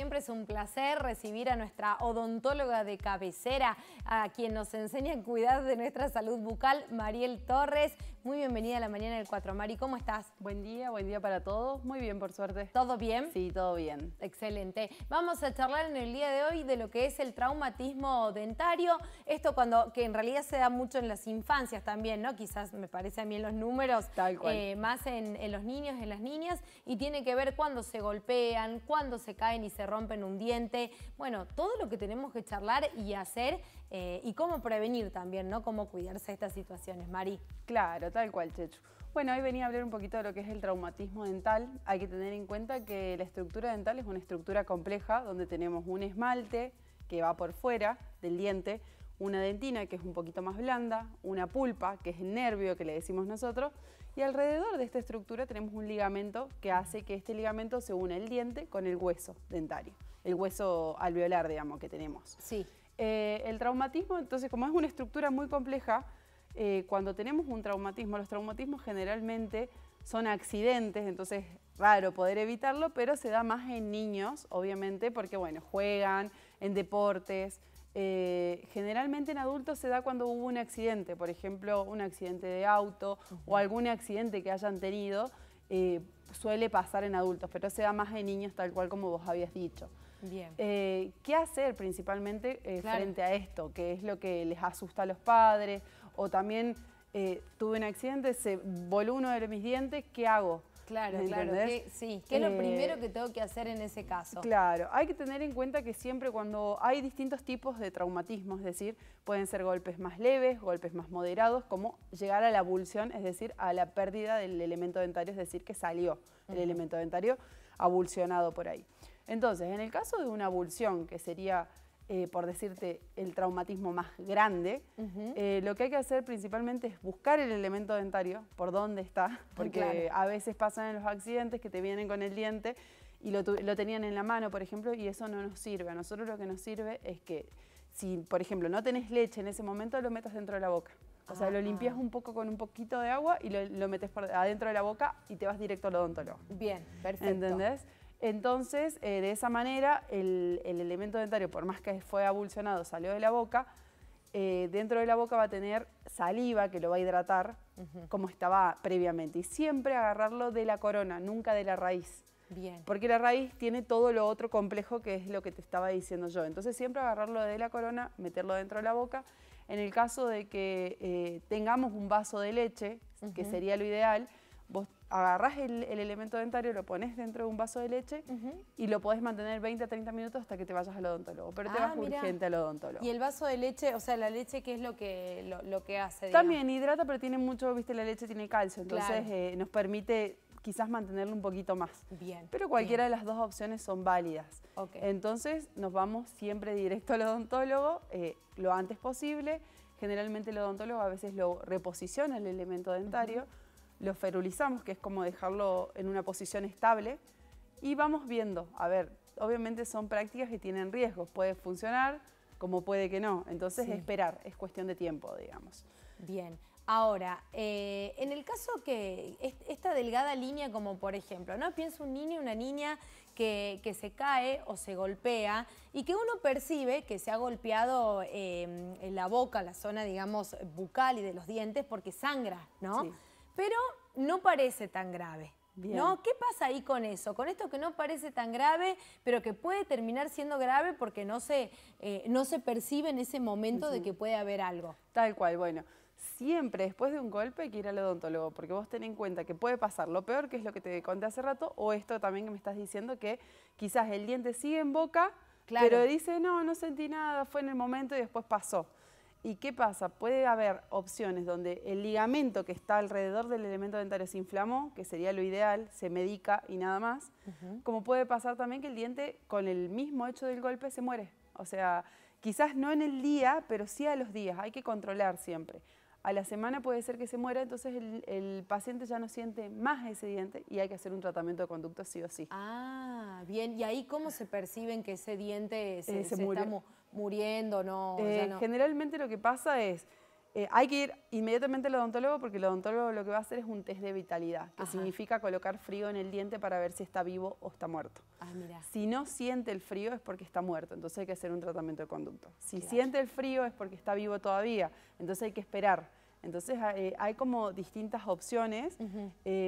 Siempre es un placer recibir a nuestra odontóloga de cabecera, a quien nos enseña a cuidar de nuestra salud bucal, Mariel Torres. Muy bienvenida a la mañana del 4 Mari, ¿cómo estás? Buen día, buen día para todos. Muy bien, por suerte. ¿Todo bien? Sí, todo bien. Excelente. Vamos a charlar en el día de hoy de lo que es el traumatismo dentario. Esto cuando, que en realidad se da mucho en las infancias también, ¿no? Quizás me parece a mí en los números. Tal cual. Eh, más en, los niños, en las niñas. Y tiene que ver cuando se golpean, cuándo se caen y se rompen un diente. Bueno, todo lo que tenemos que charlar y hacer eh, y cómo prevenir también, ¿no? Cómo cuidarse de estas situaciones, Mari. Claro, tal cual, Chechu. Bueno, hoy venía a hablar un poquito de lo que es el traumatismo dental. Hay que tener en cuenta que la estructura dental es una estructura compleja donde tenemos un esmalte que va por fuera del diente, una dentina que es un poquito más blanda, una pulpa que es el nervio que le decimos nosotros y alrededor de esta estructura tenemos un ligamento que hace que este ligamento se une el diente con el hueso dentario, el hueso alveolar digamos que tenemos. Sí. Eh, el traumatismo, entonces como es una estructura muy compleja, eh, cuando tenemos un traumatismo, los traumatismos generalmente son accidentes, entonces raro poder evitarlo, pero se da más en niños, obviamente, porque bueno, juegan en deportes, eh, generalmente en adultos se da cuando hubo un accidente, por ejemplo, un accidente de auto o algún accidente que hayan tenido, eh, suele pasar en adultos, pero se da más en niños tal cual como vos habías dicho. Bien. Eh, ¿Qué hacer principalmente frente a esto? ¿Qué es lo que les asusta a los padres? O también tuve un accidente, se voló uno de mis dientes, ¿qué hago? Claro, claro. Que, sí, ¿qué es lo primero eh, que tengo que hacer en ese caso? Claro, hay que tener en cuenta que siempre cuando hay distintos tipos de traumatismo, es decir, pueden ser golpes más leves, golpes más moderados, como llegar a la abulsión, es decir, a la pérdida del elemento dentario, es decir, que salió el elemento dentario abulsionado por ahí. Entonces, en el caso de una abulsión, que sería eh, por decirte, el traumatismo más grande, eh, lo que hay que hacer principalmente es buscar el elemento dentario, por dónde está, porque a veces pasan en los accidentes que te vienen con el diente y lo, tenían en la mano, por ejemplo, y eso no nos sirve. A nosotros lo que nos sirve es que si, por ejemplo, no tenés leche en ese momento, lo metas dentro de la boca. O sea, lo ah. limpias un poco con un poquito de agua y lo, lo metes adentro de la boca y te vas directo al odontólogo. Bien, perfecto. ¿Entendés? Entonces, eh, de esa manera, el, elemento dentario, por más que fue abulsionado, salió de la boca. Eh, dentro de la boca va a tener saliva que lo va a hidratar como estaba previamente. Y siempre agarrarlo de la corona, nunca de la raíz. Bien. Porque la raíz tiene todo lo otro complejo que es lo que te estaba diciendo yo. Entonces siempre agarrarlo de la corona, meterlo dentro de la boca. En el caso de que eh, tengamos un vaso de leche, que sería lo ideal, agarras el, elemento dentario, lo pones dentro de un vaso de leche y lo podés mantener 20 a 30 minutos hasta que te vayas al odontólogo. Pero te ah, vas urgente al odontólogo. ¿Y el vaso de leche, o sea, la leche qué es lo que, lo, que hace? También hidrata, pero tiene mucho, viste, la leche tiene calcio, entonces eh, nos permite quizás mantenerlo un poquito más. Bien. Pero cualquiera de las dos opciones son válidas. Entonces nos vamos siempre directo al odontólogo eh, lo antes posible. Generalmente el odontólogo a veces lo reposiciona el elemento dentario lo ferulizamos, que es como dejarlo en una posición estable, y vamos viendo, a ver, obviamente son prácticas que tienen riesgos, puede funcionar como puede que no, entonces esperar, es cuestión de tiempo, digamos. Bien, ahora, eh, en el caso que esta delgada línea, como por ejemplo, ¿no? Pienso un niño, una niña que, se cae o se golpea y que uno percibe que se ha golpeado eh, la boca, la zona, digamos, bucal y de los dientes porque sangra, ¿no? Sí pero no parece tan grave. ¿No? ¿Qué pasa ahí con eso? Con esto que no parece tan grave, pero que puede terminar siendo grave porque no se, eh, no se percibe en ese momento de que puede haber algo. Tal cual, bueno. Siempre después de un golpe hay que ir al odontólogo, porque vos ten en cuenta que puede pasar lo peor, que es lo que te conté hace rato, o esto también que me estás diciendo, que quizás el diente sigue en boca, pero dice, no, no sentí nada, fue en el momento y después pasó. ¿Y qué pasa? Puede haber opciones donde el ligamento que está alrededor del elemento dentario se inflamó, que sería lo ideal, se medica y nada más, como puede pasar también que el diente con el mismo hecho del golpe se muere. O sea, quizás no en el día, pero sí a los días, hay que controlar siempre. A la semana puede ser que se muera, entonces el, paciente ya no siente más ese diente y hay que hacer un tratamiento de conducto sí o sí. Ah, bien. ¿Y ahí cómo se perciben que ese diente se, eh, se, muriendo, eh, no? Generalmente lo que pasa es, eh, hay que ir inmediatamente al odontólogo porque el odontólogo lo que va a hacer es un test de vitalidad, que significa colocar frío en el diente para ver si está vivo o está muerto. Ah, si no siente el frío es porque está muerto, entonces hay que hacer un tratamiento de conducto. Si siente el frío es porque está vivo todavía, entonces hay que esperar. Entonces eh, hay como distintas opciones,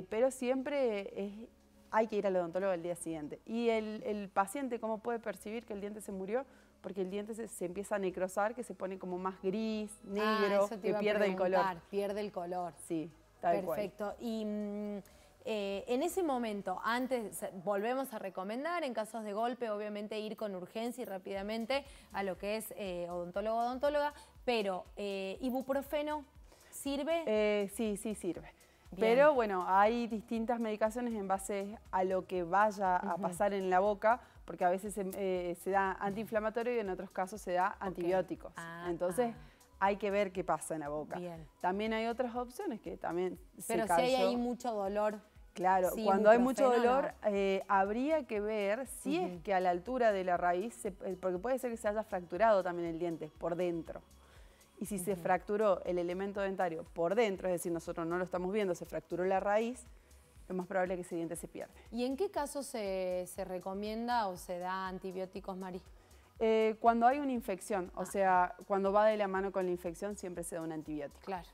pero siempre hay que ir al odontólogo el día siguiente. Y el, el paciente, ¿cómo puede percibir que el diente se murió? porque el diente se, empieza a necrosar, que se pone como más gris, ah, negro, que pierde el color. Pierde el color. Sí, tal Perfecto. Y mm, eh, en ese momento, antes, volvemos a recomendar en casos de golpe, obviamente ir con urgencia y rápidamente a lo que es eh, odontólogo odontóloga, pero eh, ibuprofeno, ¿sirve? Eh, sí, sí sirve. Pero bueno, hay distintas medicaciones en base a lo que vaya a pasar en la boca porque a veces eh, se da antiinflamatorio y en otros casos se da antibióticos. Ah, Entonces ah. hay que ver qué pasa en la boca. También hay otras opciones que también Pero Pero si hay ahí mucho dolor. Claro, cuando hay mucho dolor eh, habría que ver si es que a la altura de la raíz, eh, porque puede ser que se haya fracturado también el diente por dentro. Y si se fracturó el elemento dentario por dentro, es decir, nosotros no lo estamos viendo, se fracturó la raíz, más probable que ese diente se pierda. ¿Y en qué caso se, recomienda o se da antibióticos, Mari? Eh, cuando hay una infección, o sea, cuando va de la mano con la infección siempre se da un antibiótico. Claro.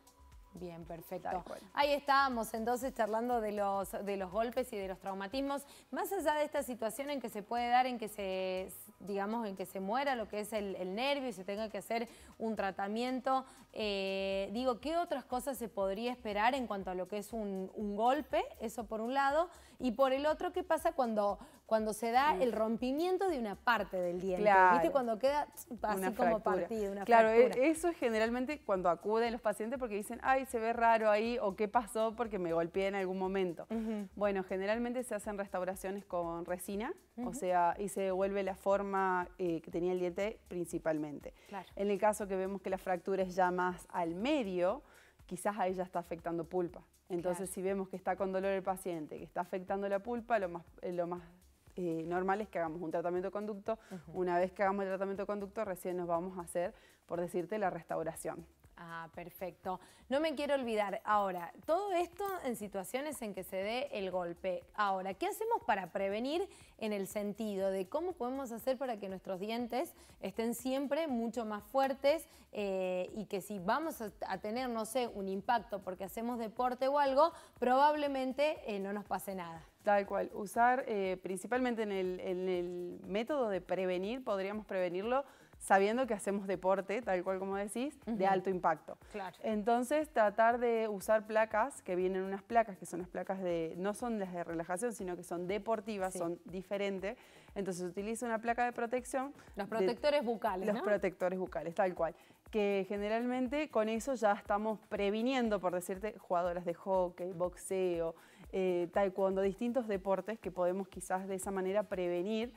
Bien, perfecto. Ahí estábamos entonces charlando de los, de los golpes y de los traumatismos. Más allá de esta situación en que se puede dar, en que se, digamos, en que se muera lo que es el, nervio y se tenga que hacer un tratamiento, eh, digo, ¿qué otras cosas se podría esperar en cuanto a lo que es un golpe? Eso por un lado. Y por el otro, ¿qué pasa cuando, cuando se da mm. el rompimiento de una parte del diente? Claro. ¿Viste? Cuando queda así como partido, una Claro, e eso es generalmente cuando acuden los pacientes porque dicen, ay, se ve raro ahí o qué pasó porque me golpeé en algún momento. Bueno, generalmente se hacen restauraciones con resina, o sea, y se devuelve la forma eh, que tenía el diente principalmente. Claro. En el caso que vemos que la fractura es ya más al medio, quizás ahí ya está afectando pulpa. Entonces, si vemos que está con dolor el paciente, que está afectando la pulpa, lo más, eh, eh, normal es que hagamos un tratamiento conducto. Una vez que hagamos el tratamiento conducto, recién nos vamos a hacer, por decirte, la restauración. Ah, perfecto. No me quiero olvidar. Ahora, todo esto en situaciones en que se dé el golpe. Ahora, ¿qué hacemos para prevenir en el sentido de cómo podemos hacer para que nuestros dientes estén siempre mucho más fuertes eh, y que si vamos a, tener, no sé, un impacto porque hacemos deporte o algo, probablemente eh, no nos pase nada? Tal cual. Usar eh, principalmente en el método de prevenir, podríamos prevenirlo sabiendo que hacemos deporte, tal cual como decís, de alto impacto. Claro. Entonces, tratar de usar placas, que vienen unas placas, que son las placas de, no son las de relajación, sino que son deportivas, son diferentes. Entonces, utiliza una placa de protección. Los protectores bucales. Los protectores bucales, tal cual. Que generalmente con eso ya estamos previniendo, por decirte, jugadoras de hockey, boxeo, eh, taekwondo, distintos deportes que podemos quizás de esa manera prevenir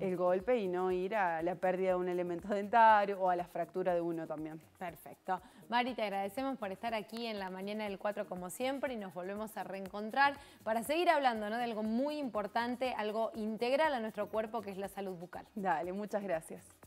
el golpe y no ir a la pérdida de un elemento dentario o a la fractura de uno también. Perfecto. Mari, te agradecemos por estar aquí en la mañana del 4 como siempre y nos volvemos a reencontrar para seguir hablando de algo muy importante, algo integral a nuestro cuerpo que es la salud bucal. Dale, muchas gracias.